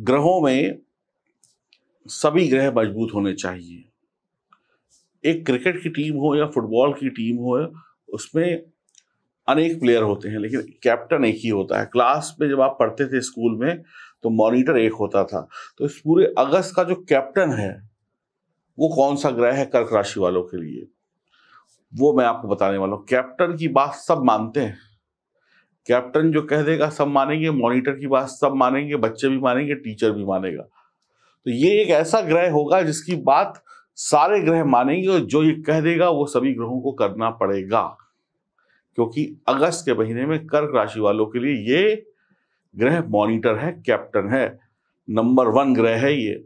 ग्रहों में सभी ग्रह मजबूत होने चाहिए एक क्रिकेट की टीम हो या फुटबॉल की टीम हो उसमें अनेक प्लेयर होते हैं लेकिन कैप्टन एक ही होता है क्लास में जब आप पढ़ते थे स्कूल में तो मॉनिटर एक होता था तो इस पूरे अगस्त का जो कैप्टन है वो कौन सा ग्रह है कर्क राशि वालों के लिए वो मैं आपको बताने वाला हूँ कैप्टन की बात सब मानते हैं कैप्टन जो कह देगा सब मानेंगे मॉनिटर की बात सब मानेंगे बच्चे भी मानेंगे टीचर भी मानेगा तो ये एक ऐसा ग्रह होगा जिसकी बात सारे ग्रह मानेंगे और जो ये कह देगा वो सभी ग्रहों को करना पड़ेगा क्योंकि अगस्त के महीने में कर्क राशि वालों के लिए ये ग्रह मॉनिटर है कैप्टन है नंबर वन ग्रह है ये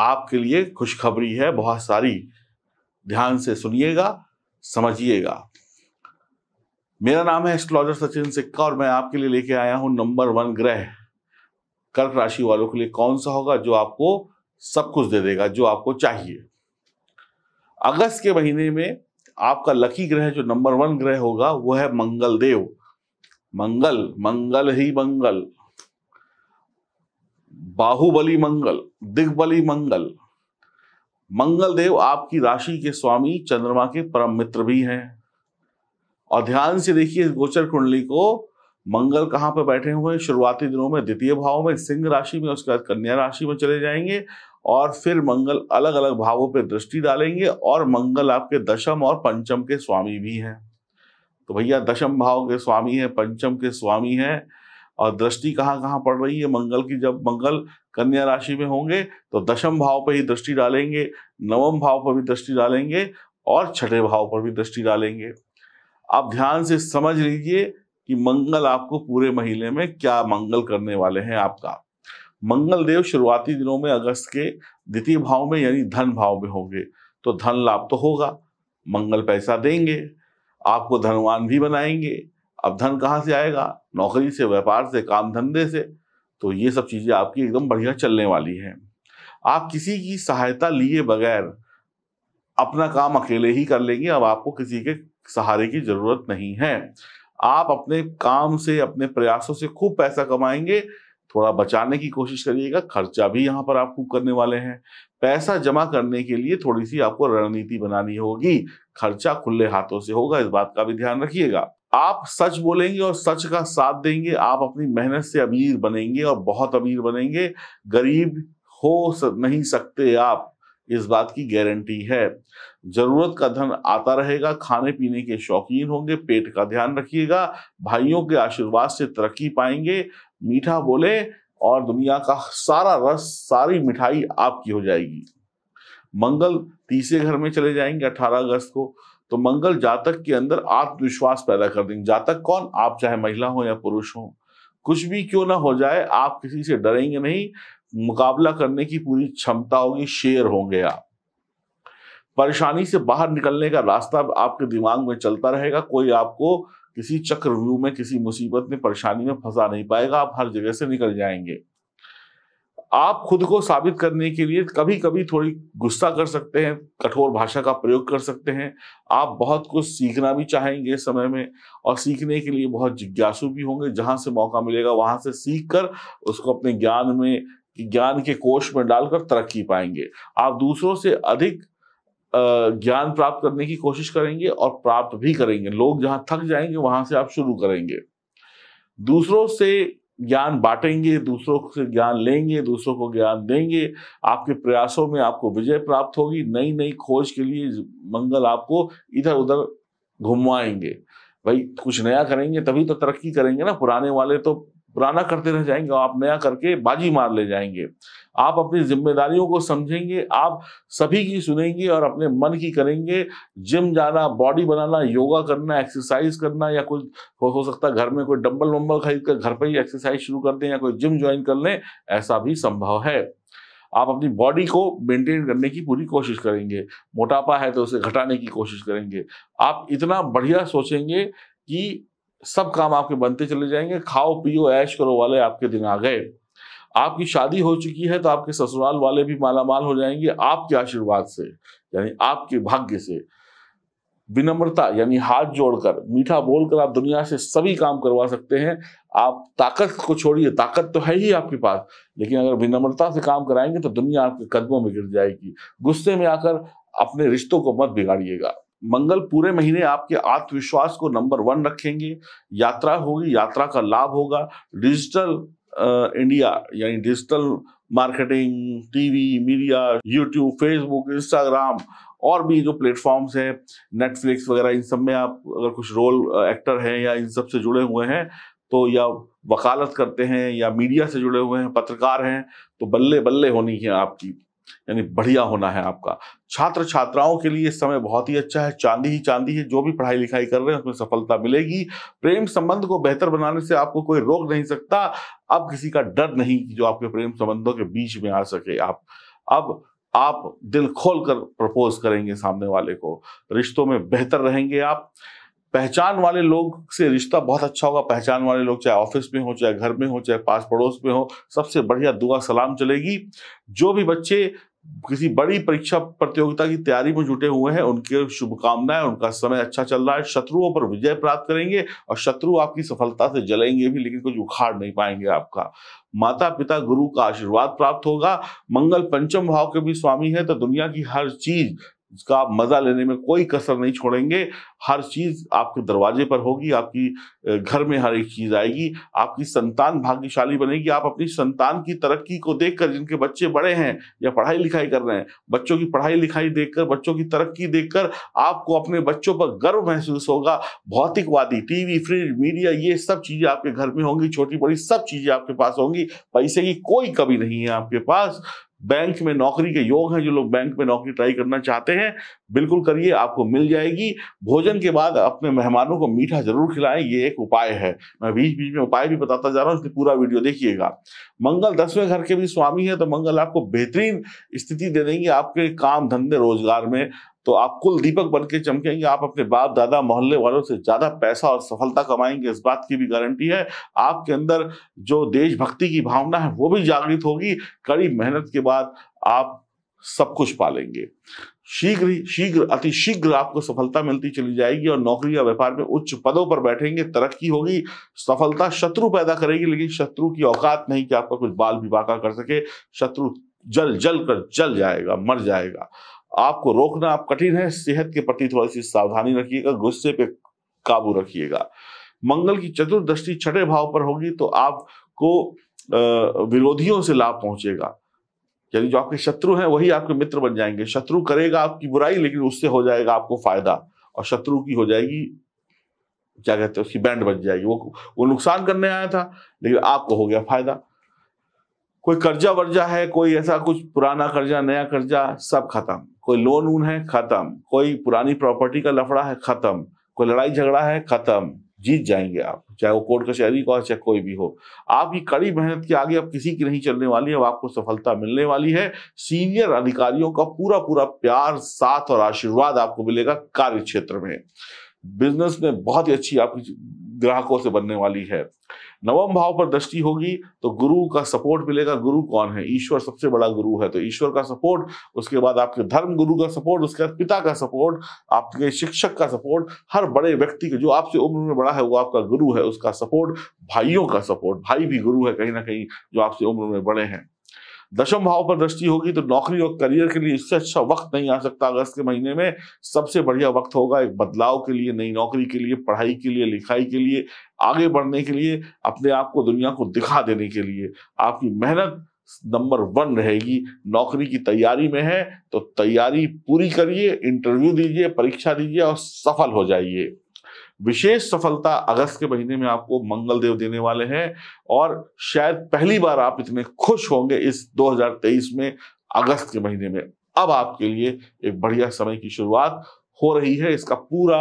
आपके लिए खुशखबरी है बहुत सारी ध्यान से सुनिएगा समझिएगा मेरा नाम है एस्ट्रोलॉजर सचिन सिक्का और मैं आपके लिए लेके आया हूं नंबर वन ग्रह कर्क राशि वालों के लिए कौन सा होगा जो आपको सब कुछ दे देगा जो आपको चाहिए अगस्त के महीने में आपका लकी ग्रह जो नंबर वन ग्रह होगा वह है मंगल देव मंगल मंगल ही मंगल बाहुबली मंगल दिग्बली मंगल मंगल देव आपकी राशि के स्वामी चंद्रमा के परम मित्र भी हैं और ध्यान से देखिए इस गोचर कुंडली को मंगल कहाँ पर बैठे हुए हैं शुरुआती दिनों में द्वितीय भाव में सिंह राशि में उसके बाद कन्या राशि में चले जाएंगे और फिर मंगल अलग अलग भावों पर दृष्टि डालेंगे और मंगल आपके दशम और पंचम के स्वामी भी हैं तो भैया दशम भाव के स्वामी हैं पंचम के स्वामी हैं और दृष्टि कहाँ कहाँ पड़ रही है मंगल की जब मंगल कन्या राशि में होंगे तो दशम भाव पर ही दृष्टि डालेंगे नवम भाव पर भी दृष्टि डालेंगे और छठे भाव पर भी दृष्टि डालेंगे आप ध्यान से समझ लीजिए कि मंगल आपको पूरे महीने में क्या मंगल करने वाले हैं आपका मंगल देव शुरुआती दिनों में अगस्त के द्वितीय भाव में यानी धन भाव में होंगे तो धन लाभ तो होगा मंगल पैसा देंगे आपको धनवान भी बनाएंगे अब धन कहाँ से आएगा नौकरी से व्यापार से काम धंधे से तो ये सब चीज़ें आपकी एकदम बढ़िया चलने वाली हैं आप किसी की सहायता लिए बगैर अपना काम अकेले ही कर लेंगे अब आपको किसी के सहारे की जरूरत नहीं है आप अपने काम से अपने प्रयासों से खूब पैसा कमाएंगे थोड़ा बचाने की कोशिश करिएगा खर्चा भी यहाँ पर आप खूब करने वाले हैं पैसा जमा करने के लिए थोड़ी सी आपको रणनीति बनानी होगी खर्चा खुले हाथों से होगा इस बात का भी ध्यान रखिएगा आप सच बोलेंगे और सच का साथ देंगे आप अपनी मेहनत से अमीर बनेंगे और बहुत अमीर बनेंगे गरीब हो नहीं सकते आप इस बात की गारंटी है जरूरत का धन आता रहेगा खाने पीने के शौकीन होंगे पेट का ध्यान रखिएगा भाइयों के आशीर्वाद से तरक्की पाएंगे मीठा बोले और दुनिया का सारा रस सारी मिठाई आपकी हो जाएगी मंगल तीसरे घर में चले जाएंगे 18 अगस्त को तो मंगल जातक के अंदर आत्मविश्वास पैदा कर देंगे जातक कौन आप चाहे महिला हो या पुरुष हो कुछ भी क्यों ना हो जाए आप किसी से डरेंगे नहीं मुकाबला करने की पूरी क्षमता होगी शेर होंगे आप परेशानी से बाहर निकलने का रास्ता आपके दिमाग में चलता रहेगा कोई आपको किसी चक्रव्यूह में किसी मुसीबत में परेशानी में फंसा नहीं पाएगा आप हर जगह से निकल जाएंगे आप खुद को साबित करने के लिए कभी कभी थोड़ी गुस्सा कर सकते हैं कठोर भाषा का प्रयोग कर सकते हैं आप बहुत कुछ सीखना भी चाहेंगे समय में और सीखने के लिए बहुत जिज्ञासु भी होंगे जहां से मौका मिलेगा वहां से सीख कर उसको अपने ज्ञान में ज्ञान के कोष में डालकर तरक्की पाएंगे आप दूसरों से अधिक ज्ञान प्राप्त करने की कोशिश करेंगे और प्राप्त भी करेंगे लोग जहां थक जाएंगे वहां से आप शुरू करेंगे दूसरों से ज्ञान बांटेंगे दूसरों से ज्ञान लेंगे दूसरों को ज्ञान देंगे आपके प्रयासों में आपको विजय प्राप्त होगी नई नई खोज के लिए मंगल आपको इधर उधर घुमवाएंगे भाई कुछ नया करेंगे तभी तो तरक्की करेंगे ना पुराने वाले तो पुराना करते रह जाएंगे आप नया करके बाजी मार ले जाएंगे आप अपनी जिम्मेदारियों को समझेंगे आप सभी की सुनेंगे और अपने मन की करेंगे जिम जाना बॉडी बनाना योगा करना एक्सरसाइज करना या कोई हो, हो सकता है घर में कोई डम्बल वम्बल खरीद कर घर पर ही एक्सरसाइज शुरू कर दें या कोई जिम ज्वाइन कर लें ऐसा भी संभव है आप अपनी बॉडी को मेंटेन करने की पूरी कोशिश करेंगे मोटापा है तो उसे घटाने की कोशिश करेंगे आप इतना बढ़िया सोचेंगे कि सब काम आपके बनते चले जाएंगे खाओ पियो ऐश करो वाले आपके दिन आ गए आपकी शादी हो चुकी है तो आपके ससुराल वाले भी मालामाल हो जाएंगे आपके आशीर्वाद से यानी आपके भाग्य से विनम्रता यानी हाथ जोड़कर मीठा बोलकर आप दुनिया से सभी काम करवा सकते हैं आप ताकत को छोड़िए ताकत तो है ही आपके पास लेकिन अगर विनम्रता से काम कराएंगे तो दुनिया आपके कदमों में गिर जाएगी गुस्से में आकर अपने रिश्तों को मत बिगाड़िएगा मंगल पूरे महीने आपके आत्मविश्वास को नंबर वन रखेंगे यात्रा होगी यात्रा का लाभ होगा डिजिटल इंडिया यानी digital marketing TV media YouTube Facebook Instagram और भी जो प्लेटफॉर्म्स हैं नेटफ्लिक्स वगैरह इन सब में आप अगर कुछ रोल एक्टर हैं या इन सब से जुड़े हुए हैं तो या वकालत करते हैं या मीडिया से जुड़े हुए हैं पत्रकार हैं तो बल्ले बल्ले होनी है आपकी यानी बढ़िया होना है आपका छात्र छात्राओं के लिए समय बहुत ही अच्छा है चांदी ही चांदी है जो भी पढ़ाई लिखाई कर रहे हैं उसमें सफलता मिलेगी प्रेम संबंध को बेहतर बनाने से आपको कोई रोक नहीं सकता अब किसी का डर नहीं जो आपके प्रेम संबंधों के बीच में आ सके आप अब आप दिल खोल कर प्रपोज करेंगे सामने वाले को रिश्तों में बेहतर रहेंगे आप पहचान वाले लोग से रिश्ता बहुत अच्छा होगा पहचान वाले लोग चाहे ऑफिस में हो चाहे घर में हो चाहे पास पड़ोस में हो सबसे बढ़िया दुआ सलाम चलेगी जो भी बच्चे किसी बड़ी परीक्षा प्रतियोगिता की तैयारी में जुटे हुए हैं उनके शुभकामनाएं उनका समय अच्छा चल रहा है शत्रुओं पर विजय प्राप्त करेंगे और शत्रु आपकी सफलता से जलेंगे भी लेकिन कुछ उखाड़ नहीं पाएंगे आपका माता पिता गुरु का आशीर्वाद प्राप्त होगा मंगल पंचम भाव के भी स्वामी है तो दुनिया की हर चीज उसका आप मजा लेने में कोई कसर नहीं छोड़ेंगे हर चीज आपके दरवाजे पर होगी आपकी घर में हर एक चीज आएगी आपकी संतान भाग्यशाली बनेगी आप अपनी संतान की तरक्की को देखकर जिनके बच्चे बड़े हैं या पढ़ाई लिखाई कर रहे हैं बच्चों की पढ़ाई लिखाई देखकर बच्चों की तरक्की देखकर आपको अपने बच्चों पर गर्व महसूस होगा भौतिकवादी टीवी फ्रिज मीडिया ये सब चीजें आपके घर में होंगी छोटी बड़ी सब चीजें आपके पास होंगी पैसे की कोई कमी नहीं है आपके पास बैंक में नौकरी के योग हैं जो लोग बैंक में नौकरी ट्राई करना चाहते हैं बिल्कुल करिए आपको मिल जाएगी भोजन के बाद अपने मेहमानों को मीठा जरूर खिलाएं ये एक उपाय है मैं बीच बीच में उपाय भी बताता जा रहा हूँ इसलिए पूरा वीडियो देखिएगा मंगल दसवें घर के भी स्वामी है तो मंगल आपको बेहतरीन स्थिति दे देंगे आपके काम धंधे रोजगार में तो आप कुल दीपक बन के चमकेंगे आप अपने बाप दादा मोहल्ले वालों से ज्यादा पैसा और सफलता कमाएंगे इस बात की भी गारंटी है आपके अंदर जो देशभक्ति की भावना है वो भी जागृत होगी कड़ी मेहनत के बाद आप सब कुछ पालेंगे शीघ्र ही शीघ्र अति शीघ्र आपको सफलता मिलती चली जाएगी और नौकरी या व्यापार में उच्च पदों पर बैठेंगे तरक्की होगी सफलता शत्रु पैदा करेगी लेकिन शत्रु की औकात नहीं कि आपका कुछ बाल भी बाका कर सके शत्रु जल जल कर जल जाएगा मर जाएगा आपको रोकना आप कठिन है सेहत के प्रति थोड़ी सी सावधानी रखिएगा गुस्से पे काबू रखिएगा मंगल की चतुर्दृष्टि छठे भाव पर होगी तो आपको विरोधियों से लाभ पहुंचेगा यानी जो आपके शत्रु हैं वही आपके मित्र बन जाएंगे शत्रु करेगा आपकी बुराई लेकिन उससे हो जाएगा आपको फायदा और शत्रु की हो जाएगी क्या कहते हैं उसकी बैंड बच जाएगी वो वो नुकसान करने आया था लेकिन आपको हो गया फायदा कोई कर्जा वर्जा है कोई ऐसा कुछ पुराना कर्जा नया कर्जा सब खत्म कोई लोन वून है खत्म कोई पुरानी प्रॉपर्टी का लफड़ा है खत्म कोई लड़ाई झगड़ा है खत्म जीत जाएंगे आप चाहे वो कोर्ट कचहरी का हो चाहे कोई भी हो आपकी कड़ी मेहनत के आगे अब किसी की नहीं चलने वाली है अब आपको सफलता मिलने वाली है सीनियर अधिकारियों का पूरा पूरा प्यार साथ और आशीर्वाद आपको मिलेगा कार्य क्षेत्र में बिजनेस में बहुत ही अच्छी आपकी ग्राहकों से बनने वाली है नवम भाव पर दृष्टि होगी तो गुरु का सपोर्ट मिलेगा गुरु कौन है ईश्वर सबसे बड़ा गुरु है तो ईश्वर का सपोर्ट उसके बाद आपके धर्म गुरु का सपोर्ट उसके बाद पिता का सपोर्ट आपके शिक्षक का सपोर्ट हर बड़े व्यक्ति के जो आपसे उम्र में बड़ा है वो आपका गुरु है उसका सपोर्ट भाइयों का सपोर्ट भाई भी गुरु है कहीं ना कहीं जो आपसे उम्र में बड़े हैं दशम भाव पर दृष्टि होगी तो नौकरी और करियर के लिए इससे अच्छा वक्त नहीं आ सकता अगस्त के महीने में सबसे बढ़िया वक्त होगा एक बदलाव के लिए नई नौकरी के लिए पढ़ाई के लिए लिखाई के लिए आगे बढ़ने के लिए अपने आप को दुनिया को दिखा देने के लिए आपकी मेहनत नंबर वन रहेगी नौकरी की तैयारी में है तो तैयारी पूरी करिए इंटरव्यू दीजिए परीक्षा दीजिए और सफल हो जाइए विशेष सफलता अगस्त के महीने में आपको मंगल देव देने वाले हैं और शायद पहली बार आप इतने खुश होंगे इस 2023 में अगस्त के महीने में अब आपके लिए एक बढ़िया समय की शुरुआत हो रही है इसका पूरा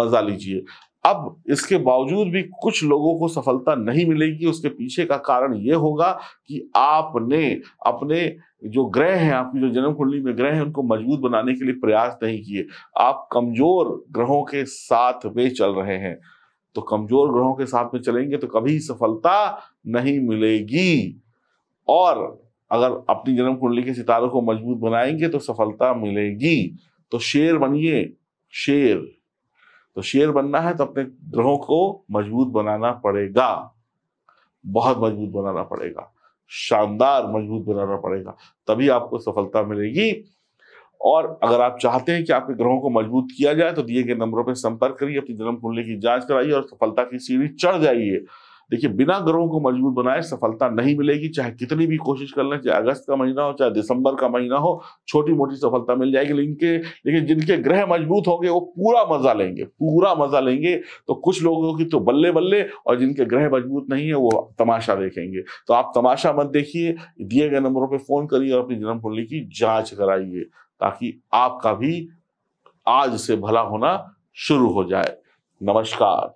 मजा लीजिए अब इसके बावजूद भी कुछ लोगों को सफलता नहीं मिलेगी उसके पीछे का कारण ये होगा कि आपने अपने जो ग्रह हैं आपकी जो जन्म कुंडली में ग्रह हैं उनको मजबूत बनाने के लिए प्रयास नहीं किए आप कमजोर ग्रहों के साथ में चल रहे हैं तो कमजोर ग्रहों के साथ में चलेंगे तो कभी सफलता नहीं मिलेगी और अगर अपनी जन्म कुंडली के सितारों को मजबूत बनाएंगे तो सफलता मिलेगी तो शेर बनिए शेर तो शेर बनना है तो अपने ग्रहों को मजबूत बनाना पड़ेगा बहुत मजबूत बनाना पड़ेगा शानदार मजबूत बनाना पड़ेगा तभी आपको सफलता मिलेगी और अगर आप चाहते हैं कि आपके ग्रहों को मजबूत किया जाए तो दिए गए नंबरों पर संपर्क करिए अपनी जन्म कुंडली की जांच कराइए और सफलता की सीढ़ी चढ़ जाइए देखिए बिना ग्रहों को मजबूत बनाए सफलता नहीं मिलेगी चाहे कितनी भी कोशिश कर लें चाहे अगस्त का महीना हो चाहे दिसंबर का महीना हो छोटी मोटी सफलता मिल जाएगी लेकिन के लेकिन जिनके ग्रह मजबूत होंगे वो पूरा मजा लेंगे पूरा मजा लेंगे तो कुछ लोगों की तो बल्ले बल्ले और जिनके ग्रह मजबूत नहीं है वो तमाशा देखेंगे तो आप तमाशा मत देखिए दिए गए नंबरों पर फोन करिए और अपनी जन्म कुंडली की जाँच कराइए ताकि आपका भी आज से भला होना शुरू हो जाए नमस्कार